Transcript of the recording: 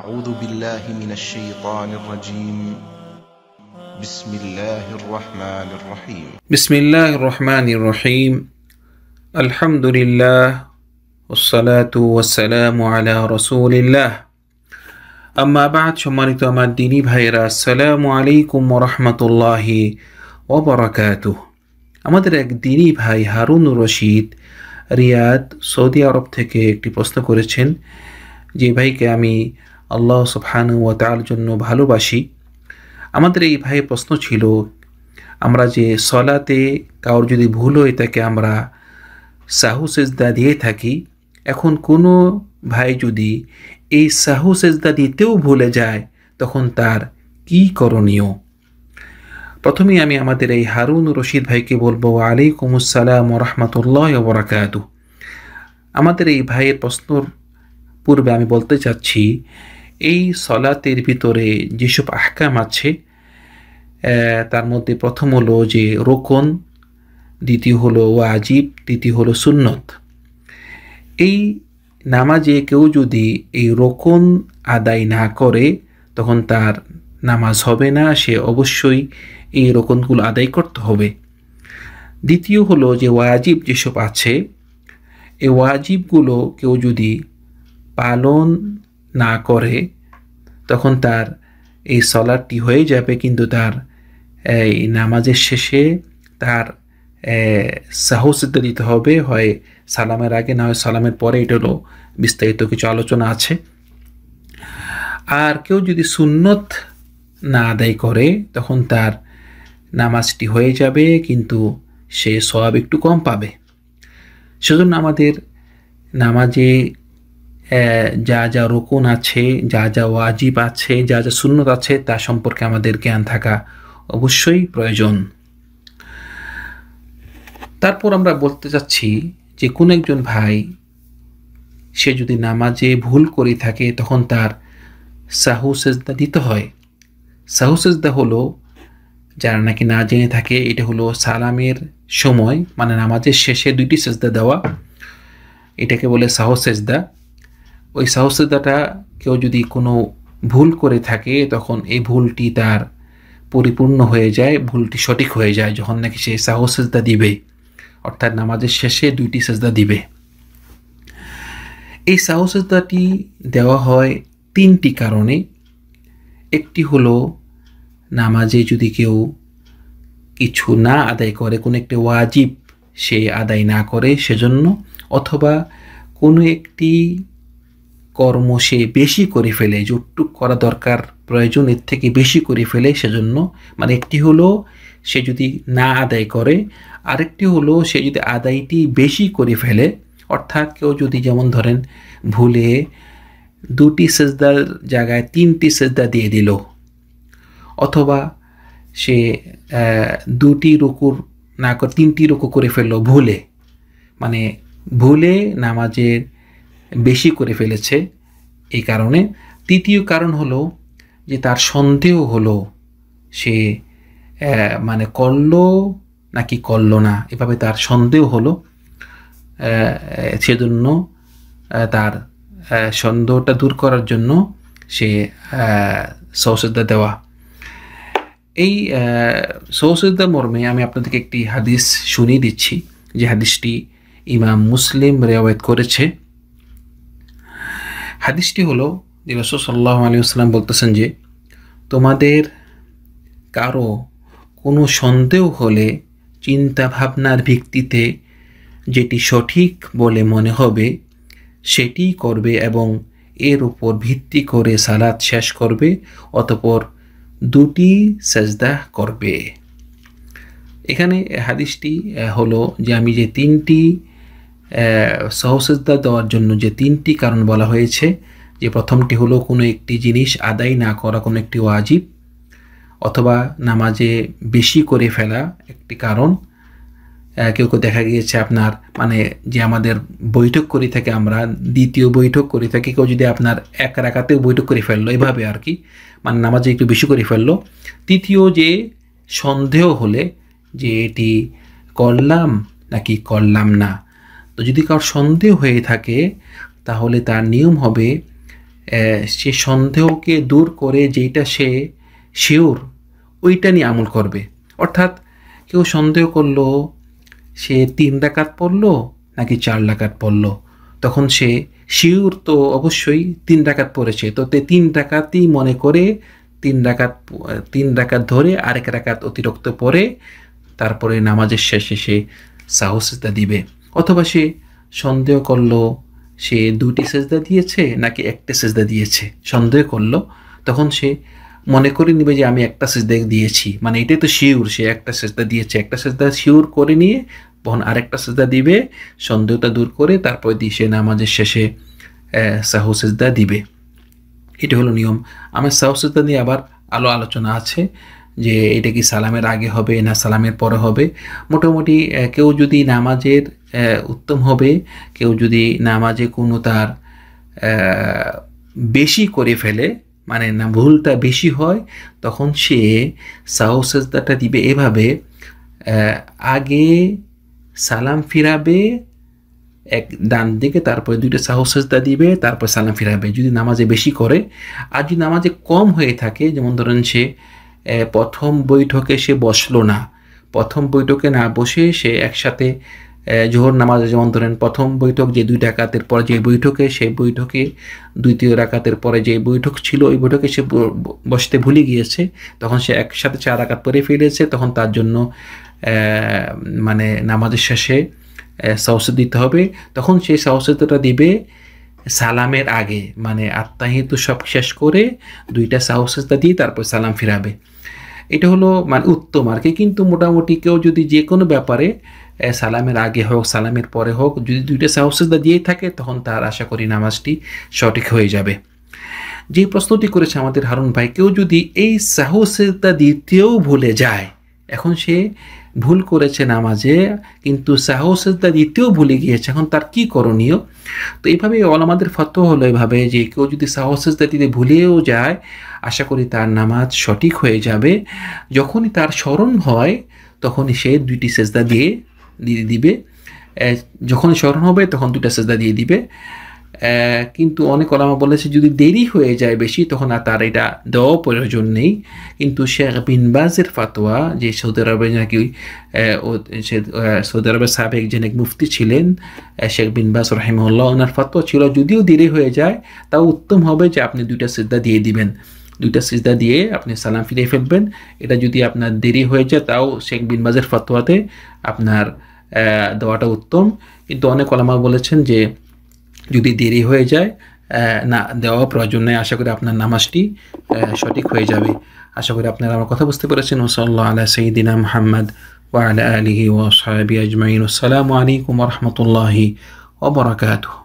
أعوذ بالله من الشيطان الرجيم بسم الله الرحمن الرحيم بسم الله الرحمن الرحيم الحمد لله والصلاة والسلام على رسول الله أما بعد সম্মানিত আমার দিনী ভাইরা আসসালামু আলাইকুম ওরহমতুল্লাহ ওবরাকাত আমাদের এক দিনী ভাই হারুন রশিদ রিয়াদ সৌদি আরব থেকে একটি প্রশ্ন করেছেন যে ভাইকে আমি আল্লাহ সফহান ও তাল জন্য ভালোবাসি আমাদের এই ভাই প্রশ্ন ছিল আমরা যে সলাতে কারোর যদি ভুল হয়ে থাকে আমরা সাহু সেজদা দিয়ে থাকি এখন কোনো ভাই যদি এই সাহু সেজদা দিতেও ভুলে যায় তখন তার কি করণীয় প্রথমেই আমি আমাদের এই হারুন রশিদ ভাইকে বলবো আসসালাম রহমতুল্লাহ বরাকাতু আমাদের এই ভাইয়ের প্রশ্নর পূর্বে আমি বলতে চাচ্ছি এই সলাতের ভিতরে যেসব আহকাম আছে তার মধ্যে প্রথম হলো যে রোকন দ্বিতীয় হলো ওয়াজিব তৃতীয় হলো সুন্নত এই নামাজে কেউ যদি এই রোকন আদায় না করে তখন তার নামাজ হবে না সে অবশ্যই এই রোকনগুলো আদায় করতে হবে দ্বিতীয় হলো যে ওয়াজিব যেসব আছে এই ওয়াজিবগুলো কেউ যদি পালন না করে তখন তার এই সলাটটি হয়ে যাবে কিন্তু তার এই নামাজের শেষে তার সাহস দিতে হবে হয় সালামের আগে না হয় সালামের পরে এটা বিস্তারিত কিছু আলোচনা আছে আর কেউ যদি সুন্নত না আদায় করে তখন তার নামাজটি হয়ে যাবে কিন্তু সে স্বভাব একটু কম পাবে সেজন্য আমাদের নামাজে যা যা রোকন আছে যা যা ওয়াজিব আছে যা যা সুন্নত আছে তা সম্পর্কে আমাদের জ্ঞান থাকা অবশ্যই প্রয়োজন তারপর আমরা বলতে চাচ্ছি যে কোন একজন ভাই সে যদি নামাজে ভুল করে থাকে তখন তার সাহু সেজদা দিতে হয় সাহু সেজদা হলো যারা নাকি না জেনে থাকে এটা হলো সালামের সময় মানে নামাজের শেষে দুইটি সেজদা দেওয়া এটাকে বলে সাহু সেজদা ওই সাহসদাটা কেউ যদি কোনো ভুল করে থাকে তখন এই ভুলটি তার পরিপূর্ণ হয়ে যায় ভুলটি সঠিক হয়ে যায় যখন নাকি সে সাহসেজদা দিবে অর্থাৎ নামাজের শেষে দুইটি সেজদা দিবে এই সাহসেজদাটি দেওয়া হয় তিনটি কারণে একটি হলো নামাজে যদি কেউ কিছু না আদায় করে কোনো একটি ওয়াজিব সে আদায় না করে সেজন্য অথবা কোনো একটি কর্ম সে বেশি করে ফেলে যতটুক করা দরকার প্রয়োজন এর থেকে বেশি করে ফেলে সেজন্য মানে একটি হলো সে যদি না আদায় করে আরেকটি হলো সে যদি আদায়টি বেশি করে ফেলে অর্থাৎ কেউ যদি যেমন ধরেন ভুলে দুটি সেজদার জায়গায় তিনটি সেজদা দিয়ে দিল অথবা সে দুটি রুকুর না তিনটি রুকু করে ফেললো ভুলে মানে ভুলে নামাজের বেশি করে ফেলেছে এই কারণে তৃতীয় কারণ হলো যে তার সন্দেহ হলো সে মানে করল নাকি করল না এভাবে তার সন্দেহ হলো সেজন্য তার সন্দেহটা দূর করার জন্য সে সৌসদ্দা দেওয়া এই সৌসদ্দা মর্মে আমি আপনাদেরকে একটি হাদিস শুনিয়ে দিচ্ছি যে হাদিসটি ইমাম মুসলিম রেওয়ায়ত করেছে হাদিসটি হলো যে রসুল সাল্লাহ আলিয়াল্লাম বলতেছেন যে তোমাদের কারো কোনো সন্দেহ হলে চিন্তা ভাবনার ভিত্তিতে যেটি সঠিক বলে মনে হবে সেটি করবে এবং এর উপর ভিত্তি করে সালাদ শেষ করবে অতপর দুটি সেজদাহ করবে এখানে হাদিসটি হলো যে আমি যে তিনটি সহসেজদা দেওয়ার জন্য যে তিনটি কারণ বলা হয়েছে যে প্রথমটি হলো কোনো একটি জিনিস আদায় না করা কোনো একটি ওয়াজিব অথবা নামাজে বেশি করে ফেলা একটি কারণ কেউ কেউ দেখা গিয়েছে আপনার মানে যে আমাদের বৈঠক করে থাকে আমরা দ্বিতীয় বৈঠক করে থাকি কেউ যদি আপনার এক রাখাতেও বৈঠক করে ফেললো এভাবে আর কি মানে নামাজে একটু বেশি করে ফেললো তৃতীয় যে সন্দেহ হলে যে এটি করলাম নাকি করলাম না তো যদি কারোর সন্দেহ হয়ে থাকে তাহলে তার নিয়ম হবে সে সন্দেহকে দূর করে যেইটা সে শিওর ওইটা নিয়ে আমল করবে অর্থাৎ কেউ সন্দেহ করলো সে তিন ডাকাত পড়লো নাকি চার ডাকাত পড়লো তখন সে শিওর তো অবশ্যই তিন ডাকাত পড়েছে তো তে তিন ডাকাতই মনে করে তিন ডাকাত তিন ডাকাত ধরে আরেক ডাকাত অতিরিক্ত পরে তারপরে নামাজের শেষে সে সাহসিতা দিবে অথবা সে সন্দেহ করলো সে দুটি সেজদা দিয়েছে নাকি একটা সেজদা দিয়েছে সন্দেহ করলো তখন সে মনে করে নিবে যে আমি একটা সেজদা দিয়েছি মানে এটাই তো শিওর সে একটা সেজদা দিয়েছে একটা সেজদা শিওর করে নিয়ে তখন আরেকটা সেজদা দিবে সন্দেহটা দূর করে তারপরে দিয়ে সে নামাজের শেষে সাহু সেজদা দিবে এটা হলো নিয়ম আমার সাহু সেজদা নিয়ে আবার আলো আলোচনা আছে যে এটা কি সালামের আগে হবে না সালামের পরে হবে মোটামুটি কেউ যদি নামাজের উত্তম হবে কেউ যদি নামাজে কোনো তার বেশি করে ফেলে মানে না ভুলটা বেশি হয় তখন সে সাউ সেজদাটা দিবে এভাবে আগে সালাম ফিরাবে এক ডান দিকে তারপরে দুইটা সাহসেজদা দিবে তারপর সালাম ফিরাবে যদি নামাজে বেশি করে আর যদি নামাজে কম হয়ে থাকে যেমন ধরেন সে প্রথম বৈঠকে সে বসলো না প্রথম বৈঠকে না বসে সে একসাথে জোহর নামাজে যেমন ধরেন প্রথম বৈঠক যে দুই ডাকাতের পরে যে বৈঠকে সেই বৈঠকে দ্বিতীয় ডাকাতের পরে যে বৈঠক ছিল ওই বৈঠকে সে বসতে ভুলে গিয়েছে তখন সে একসাথে চার আকাত পরে ফেলেছে তখন তার জন্য মানে নামাজের শেষে সাহস দিতে হবে তখন সেই সাহসটা দিবে সালামের আগে মানে আত্মাহিত সব শেষ করে দুইটা সাহসতা দিয়ে তারপর সালাম ফিরাবে এটা হলো মানে উত্তম আর কি কিন্তু মোটামুটি কেউ যদি যে কোনো ব্যাপারে সালামের আগে হোক সালামের পরে হোক যদি দুইটা সাহসিদা দিয়েই থাকে তখন তার আশা করি নামাজটি সঠিক হয়ে যাবে যে প্রশ্নটি করেছে আমাদের হারুন ভাই কেউ যদি এই সাহসিদা দিতেও ভুলে যায় এখন সে ভুল করেছে নামাজে কিন্তু সাহসেজদা দিতেও ভুলে গিয়েছে এখন তার কি করণীয় তো এইভাবে আমাদের ফত হলো এভাবে যে কেউ যদি সাহসেজদা দিতে ভুলেও যায় আশা করি তার নামাজ সঠিক হয়ে যাবে যখনই তার স্মরণ হয় তখনই সে দুইটি সেজদা দিয়ে দিয়ে দিবে যখন স্মরণ হবে তখন দুটা সেজদা দিয়ে দিবে কিন্তু অনেক ওলামা বলেছে যদি দেরি হয়ে যায় বেশি তখন আর তার এটা দেওয়া প্রয়োজন নেই কিন্তু শেখ বিনবাজের ফাতোয়া যে সৌদি আরবে নাকি সৌদি আরবের সাবেক যে মুফতি ছিলেন শেখ বিনবাজ রহিমুল্লাহ ওনার ফাতোয়া ছিল যদিও দেরি হয়ে যায় তাও উত্তম হবে যে আপনি দুইটা সিদ্ধা দিয়ে দিবেন দুইটা সিজদা দিয়ে আপনি সালাম ফিরিয়ে ফেলবেন এটা যদি আপনার দেরি হয়েছে তাও শেখ বিন ফতোয়াতে আপনার দেওয়াটা উত্তম কিন্তু অনেক কলামা বলেছেন যে যদি দেরি হয়ে যায় না দেওয়া প্রয়োজন নেই আশা করি আপনার নামাজটি সঠিক হয়ে যাবে আশা করি আপনারা আমার কথা বুঝতে পেরেছেন ওসল্লা আলা সঈদিনা মোহাম্মদ ওয়া আলা আলিহি ওয়া সাহাবি আজমাইন আসসালামু আলাইকুম রহমতুল্লাহি ওবরাকাতুহ